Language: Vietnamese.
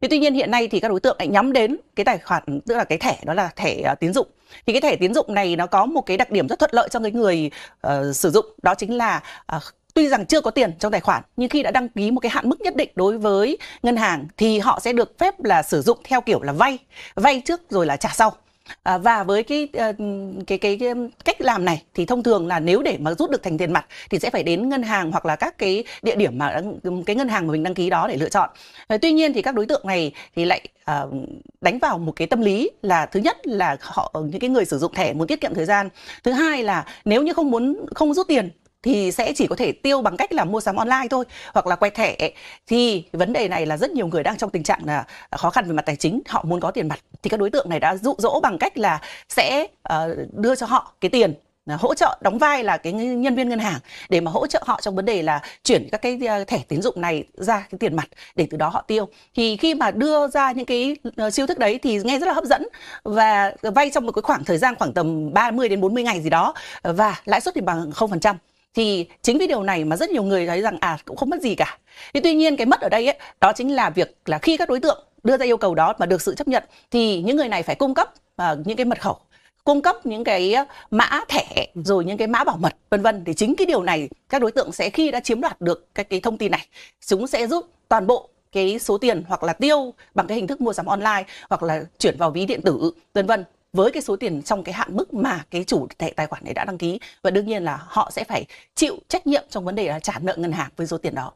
nhưng tuy nhiên hiện nay thì các đối tượng lại nhắm đến cái tài khoản tức là cái thẻ đó là thẻ à, tín dụng thì cái thẻ tín dụng này nó có một cái đặc điểm rất thuận lợi cho cái người uh, sử dụng đó chính là uh, tuy rằng chưa có tiền trong tài khoản nhưng khi đã đăng ký một cái hạn mức nhất định đối với ngân hàng thì họ sẽ được phép là sử dụng theo kiểu là vay vay trước rồi là trả sau À, và với cái, ờ, cái cái cái cách làm này thì thông thường là nếu để mà rút được thành tiền mặt thì sẽ phải đến ngân hàng hoặc là các cái địa điểm mà cái ngân hàng mà mình đăng ký đó để lựa chọn tuy nhiên thì các đối tượng này thì lại ờ, đánh vào một cái tâm lý là thứ nhất là họ những cái người sử dụng thẻ muốn tiết kiệm thời gian thứ hai là nếu như không muốn không rút tiền thì sẽ chỉ có thể tiêu bằng cách là mua sắm online thôi hoặc là quay thẻ thì vấn đề này là rất nhiều người đang trong tình trạng là khó khăn về mặt tài chính họ muốn có tiền mặt thì các đối tượng này đã dụ dỗ bằng cách là sẽ ờ, đưa cho họ cái tiền ờ, hỗ trợ đóng vai là cái nhân viên ngân hàng để mà hỗ trợ họ trong vấn đề là chuyển các cái ờ, thẻ tín dụng này ra cái tiền mặt để từ đó họ tiêu thì khi mà đưa ra những cái chiêu thức đấy thì nghe rất là hấp dẫn và vay trong một cái khoảng thời gian khoảng tầm 30 đến 40 ngày gì đó và lãi suất thì bằng 0% thì chính vì điều này mà rất nhiều người thấy rằng à cũng không mất gì cả thì tuy nhiên cái mất ở đây ấy, đó chính là việc là khi các đối tượng đưa ra yêu cầu đó mà được sự chấp nhận thì những người này phải cung cấp uh, những cái mật khẩu cung cấp những cái ờ, mã thẻ rồi những cái mã bảo mật vân vân thì chính cái điều này các đối tượng sẽ khi đã chiếm đoạt được các cái thông tin này chúng sẽ giúp toàn bộ cái số tiền hoặc là tiêu bằng cái hình thức mua sắm online hoặc là chuyển vào ví điện tử vân vân với cái số tiền trong cái hạn mức mà cái chủ thẻ tài khoản này đã đăng ký và đương nhiên là họ sẽ phải chịu trách nhiệm trong vấn đề là trả nợ ngân hàng với số tiền đó.